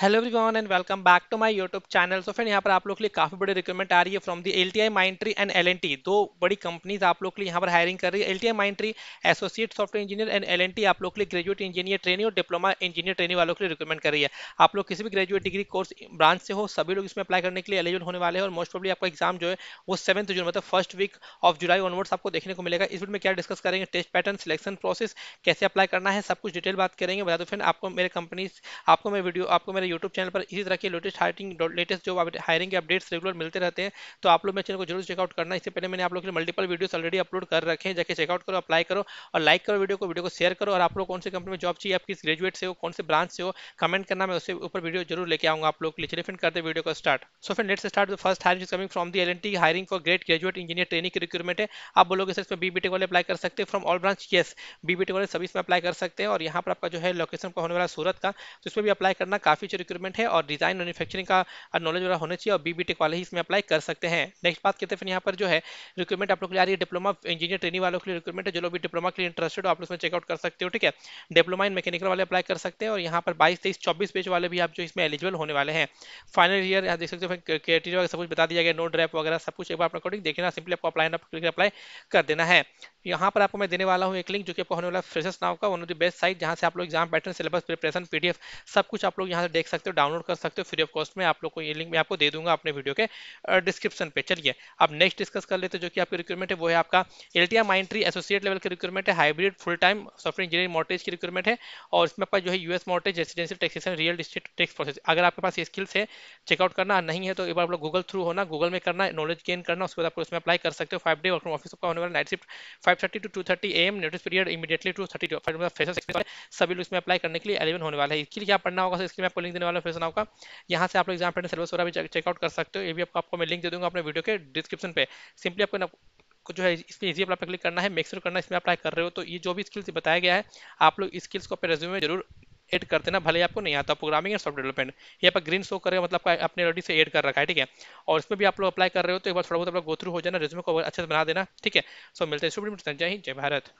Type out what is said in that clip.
hello everyone and welcome back to my YouTube channel so friend यहाँ पर आप लोग के लिए काफी बड़ी रिक्वायरमेंट आ रही है from the L T I Mindtree and L N T दो बड़ी कंपनीज आप लोग के लिए यहाँ पर हायरिंग कर रही है L T I Mindtree associate software engineer and L N T आप लोग के लिए ग्रेजुएट इंजीनियर ट्रेनिंग और डिप्लोमा इंजीनियर ट्रेनिंग वालों के लिए रिक्वायरमेंट कर रही है आप लोग किसी भी ग्रेजुएट डिग्री कोर्स ब्रांच से हो सभी लोग इसमें अप्लाई करने के लिए एलिजिबल होने वाले हैं और मोस्ट प्रॉब्ली आपका एग्जाम जो है वो सेवंथ जून मतलब first week of July onwards आपको देखने को मिलेगा इस वीडियो में क्या डिस्कस करेंगे टेस्ट पैटर्न सिलेक्शन प्रोसेस कैसे अप्लाई करना है सब कुछ डिटेल बात करेंगे बता दो फ्रेंड आपको मेरे कंपनी आपको मेरे वीडियो आपको मेरे यूट्यूब चैनल पर इसी तरह के लेटेस्ट हायरिंग लेटेस्ट जो हायरिंग के अपडेट्स रेगुलर मिलते रहते हैं तो आप लोग मेरे चैनल को जरूर चेकआउट करना इससे पहले मैंने आप लोग के मल्टीपल वीडियोस ऑलरेडी अपलोड कर रखे हैं जाके चेकआउट करो अप्लाई करो और लाइक करो वीडियो को वीडियो को शेयर करो और आप लोग कौन से कंपनी में जॉब चाहिए आप किस ग्रेजुएट से हो कौन से ब्रांच से हो कमेंट करना मैं उससे ऊपर वीडियो जरूर लेके आऊंगा आप लोग के लिए चलिए फिर करते वीडियो को स्टार्ट सो फिर let's start the first hiring is coming from the L hiring for great graduate engineer training की रिक्रूटमेंट है आप बोलोगे सर इसमें बीबीटेक वाले अप्लाई कर सकते हैं from all branch yes B B Tech वाले सभी इसमें अप्लाई कर सकते हैं और यहाँ पर आपका जो है लोकेशन पर होने वाला सूरत का तो इसमें भी अप्लाई करना काफी रिक्रूटमेंट है और डिजाइन मैनुफेक्चरिंग का नॉलेज वाला होना चाहिए और बी टेक वाले ही इसमें अप्लाई कर सकते हैं नेक्स्ट बात करते हैं फिर यहाँ पर जो है रिक्रूटमेंट आप लोग आ रही है डिप्लोमा इंजीनियर ट्रेनिंग वालों के लिए रिक्रूटमेंट है जो लोग भी डिप्लोमा के लिए इंटरेस्टेड हो आप उसमें चेकआउट कर सकते हो ठीक है डिप्लोमा इन मैकेनिकल वाले अप्लाई कर सकते हैं और यहाँ पर बाईस तेईस चौबीस पेज वाले भी आप जो इसमें एलिजिबल होने वाले हैं फाइनल ईयर यहाँ देख सकते हो क्राइटेरिया सब कुछ बता दिया गया नोट ड्रैप वगैरह सब कुछ एक बार अकॉर्डिंग देखना सिंपली आपको अपलाइन अप्लाई कर देना है यहाँ पर आपको मैं देने वाला हूँ एक लिंक जो कि आपको होने वाला फ्रेशर्स नाव का one of the best site जहाँ से आप लोग exam pattern syllabus preparation PDF सब कुछ आप लोग यहाँ से देख देख सकते हो डाउनलोड कर सकते हो फ्री ऑफ कॉस्ट में आप लोग को ये लिंक मैं आपको दे दूंगा अपने वीडियो के डिस्क्रिप्शन पे चलिए अब नेक्स्ट डिस्कस कर लेते जो कि आपकी रिक्वायरमेंट है वो है आपका L T Mindtree associate level की रिक्वायरमेंट है hybrid full time software engineering mortgage की रिक्वायरमेंट है और इसमें पर जो है US mortgage residential taxation real estate tax process अगर आपके पास ये स्किल्स है चेकआउट करना नहीं है तो एक बार आप लोग गूगल थ्रू होना गूगल में करना नॉलेज गेन करना उसके बाद आप उसमें अप्लाई कर सकते हो five day work from office का होने वाला night shift five thirty to two thirty AM notice period immediately to thirty सभी लोग इसमें अप्लाई करने के लिए एलेवन होने वाला है इसके लिए क्या पढ़ना होगा इसके लिए मैं आपको लिंक देने वाला फ्रेशन आपका यहाँ से आप लोग एग्जाम पैटर्न सिलेबस वगैरह भी चेकआउट कर सकते हो ये भी आपको आपको मैं लिंक दे दूंगा अपने वीडियो के डिस्क्रिप्शन पे सिंपली आपको को जो है इस इजी अप्लाई क्लिक करना है मेक्सर श्योर करना इसमें अप्लाई कर रहे हो तो ये जो भी स्किल्स बताया गया है आप लोग स्किल्स को अपने रेज्यूम में जरूर एड कर देना भले आपको नहीं आता प्रोग्रामिंग एंड सॉफ्ट डेवलपमेंट ये पर ग्रीन शो करेगा मतलब अपने रेडी से एड कर रखा है ठीक है और इसमें भी आप लोग अप्लाई कर रहे हो तो एक बार थोड़ा बहुत आप लोग गो थ्रू हो जाना रेज्यूम को अच्छे से बना देना ठीक है सो मिलते हैं जय हिंद जय भारत